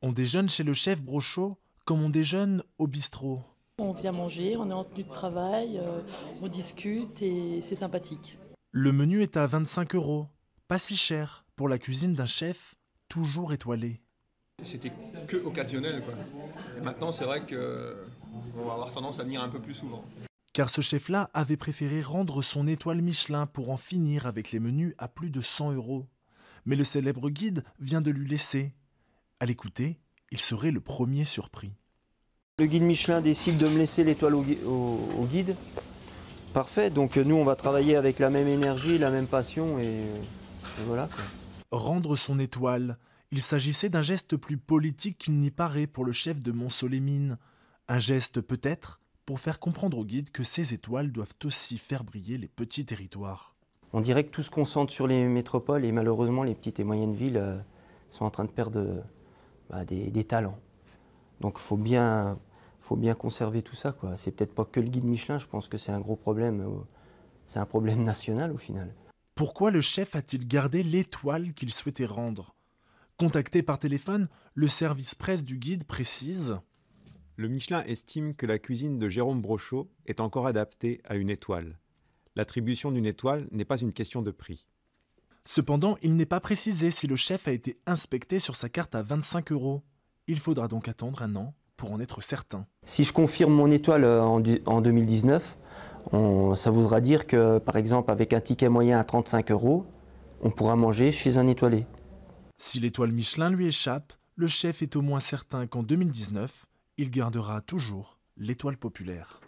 On déjeune chez le chef Brochot comme on déjeune au bistrot. On vient manger, on est en tenue de travail, euh, on discute et c'est sympathique. Le menu est à 25 euros, pas si cher pour la cuisine d'un chef toujours étoilé. C'était que occasionnel maintenant c'est vrai qu'on va avoir tendance à venir un peu plus souvent. Car ce chef-là avait préféré rendre son étoile Michelin pour en finir avec les menus à plus de 100 euros. Mais le célèbre guide vient de lui laisser à l'écouter, il serait le premier surpris. Le guide Michelin décide de me laisser l'étoile au, guide. Parfait, donc euh, nous on va travailler avec la même énergie, la même passion et, voilà. Rendre son étoile, il s'agissait d'un geste plus politique qu'il n'y paraît pour le chef de Montsolémine. Un geste peut-être pour faire comprendre au guide que ces étoiles doivent aussi faire briller les petits territoires. On dirait que tout se concentre sur les métropoles et malheureusement les petites et moyennes villes euh, sont en train de perdre bah, des, talents. Donc il faut bien, conserver tout ça. C'est peut-être pas que le guide Michelin, je pense que c'est un gros problème. Euh, c'est un problème national au final. Pourquoi le chef a-t-il gardé l'étoile qu'il souhaitait rendre Contacté par téléphone, le service presse du guide précise Le Michelin estime que la cuisine de Jérôme Brochot est encore adaptée à une étoile. L'attribution d'une étoile n'est pas une question de prix. Cependant, il n'est pas précisé si le chef a été inspecté sur sa carte à 25 euros. Il faudra donc attendre un an pour en être certain. Si je confirme mon étoile euh, en, 2019, ça voudra dire que, par exemple, avec un ticket moyen à 35 euros, on pourra manger chez un étoilé. Si l'étoile Michelin lui échappe, le chef est au moins certain qu'en 2019, il gardera toujours l'étoile populaire.